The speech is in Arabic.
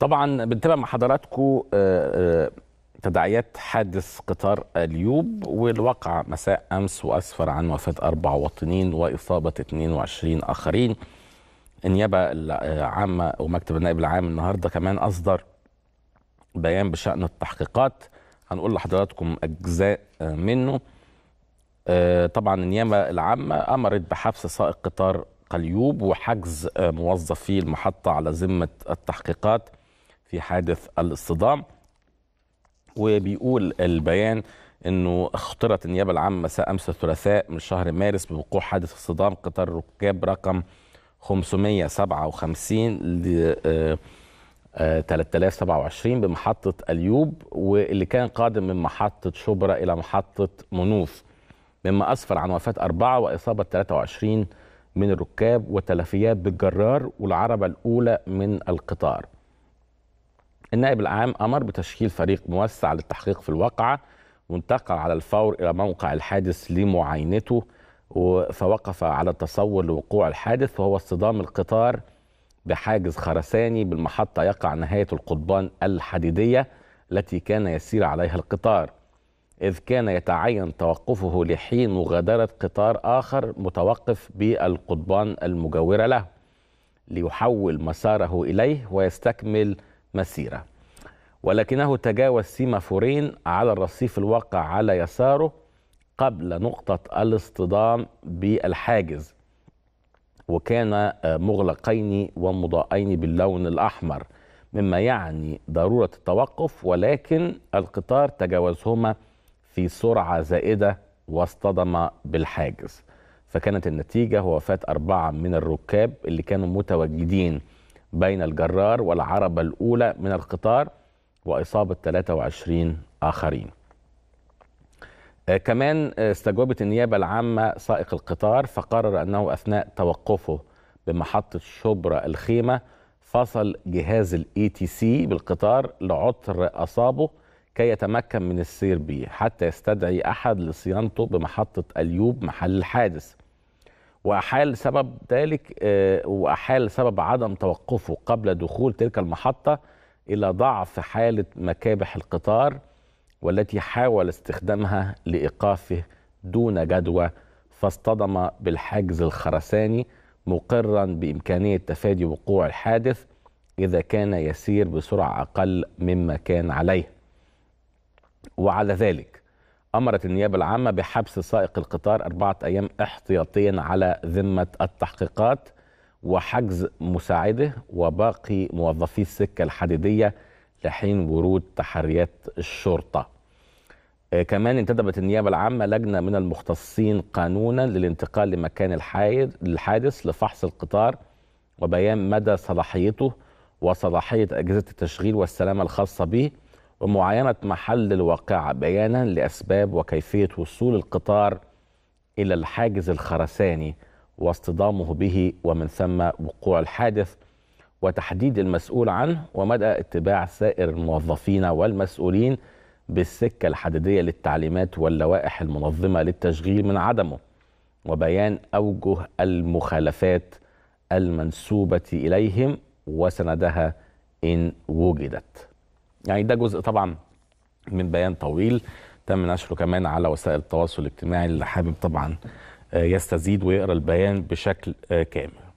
طبعا بنتابع مع حضراتكم آه، آه، تداعيات حادث قطار اليوب والواقع مساء امس واسفر عن وفاه اربع مواطنين واصابه 22 اخرين النيابه العامه ومكتب النائب العام النهارده كمان اصدر بيان بشان التحقيقات هنقول لحضراتكم اجزاء آه، منه طبعا النيابه العامه امرت بحبس سائق قطار قليوب وحجز موظفي المحطه على ذمه التحقيقات في حادث الاصطدام وبيقول البيان انه اخترت النيابه العامه مساء امس الثلاثاء من شهر مارس بوقوع حادث اصطدام قطار ركاب رقم 557 ل 3027 آه، آه، بمحطة اليوب واللي كان قادم من محطة شبرا إلى محطة منوف مما أسفر عن وفاة أربعة وإصابة 23 من الركاب وتلفيات بالجرار والعربة الأولى من القطار النائب العام امر بتشكيل فريق موسع للتحقيق في الواقعه وانتقل على الفور الى موقع الحادث لمعاينته فوقف على التصور لوقوع الحادث وهو اصطدام القطار بحاجز خرساني بالمحطه يقع نهايه القضبان الحديديه التي كان يسير عليها القطار إذ كان يتعين توقفه لحين مغادرة قطار آخر متوقف بالقضبان المجاورة له ليحول مساره إليه ويستكمل مسيرة ولكنه تجاوز سيمافورين على الرصيف الواقع على يساره قبل نقطة الاصطدام بالحاجز وكان مغلقين ومضاءين باللون الأحمر مما يعني ضرورة التوقف ولكن القطار تجاوزهما في سرعة زائدة واصطدم بالحاجز فكانت النتيجة هو وفاة أربعة من الركاب اللي كانوا متواجدين بين الجرار والعربة الأولى من القطار وإصابة 23 آخرين آه، كمان آه، استجوبت النيابة العامة سائق القطار فقرر أنه أثناء توقفه بمحطة شبرا الخيمة فصل جهاز الاي تي e سي بالقطار لعطر أصابه كي يتمكن من السير به حتى يستدعي أحد لصيانته بمحطة أليوب محل الحادث وأحال سبب ذلك آه، وأحال سبب عدم توقفه قبل دخول تلك المحطة إلى ضعف حالة مكابح القطار والتي حاول استخدامها لإيقافه دون جدوى فاصطدم بالحجز الخرساني مقرا بإمكانية تفادي وقوع الحادث إذا كان يسير بسرعة أقل مما كان عليه وعلى ذلك أمرت النيابة العامة بحبس سائق القطار أربعة أيام احتياطيا على ذمة التحقيقات وحجز مساعده وباقي موظفي السكة الحديدية لحين ورود تحريات الشرطة آه، كمان انتدبت النيابة العامة لجنة من المختصين قانونا للانتقال لمكان الحادث لفحص القطار وبيان مدى صلاحيته وصلاحية أجهزة التشغيل والسلامة الخاصة به ومعاينة محل الواقعة بيانا لأسباب وكيفية وصول القطار إلى الحاجز الخرساني واصطدامه به ومن ثم وقوع الحادث وتحديد المسؤول عنه ومدى اتباع سائر الموظفين والمسؤولين بالسكة الحديدية للتعليمات واللوائح المنظمة للتشغيل من عدمه وبيان أوجه المخالفات المنسوبة إليهم وسندها إن وجدت يعني ده جزء طبعا من بيان طويل تم نشره كمان على وسائل التواصل الاجتماعي اللي حابب طبعا آه، يستزيد ويقرا البيان بشكل آه، كامل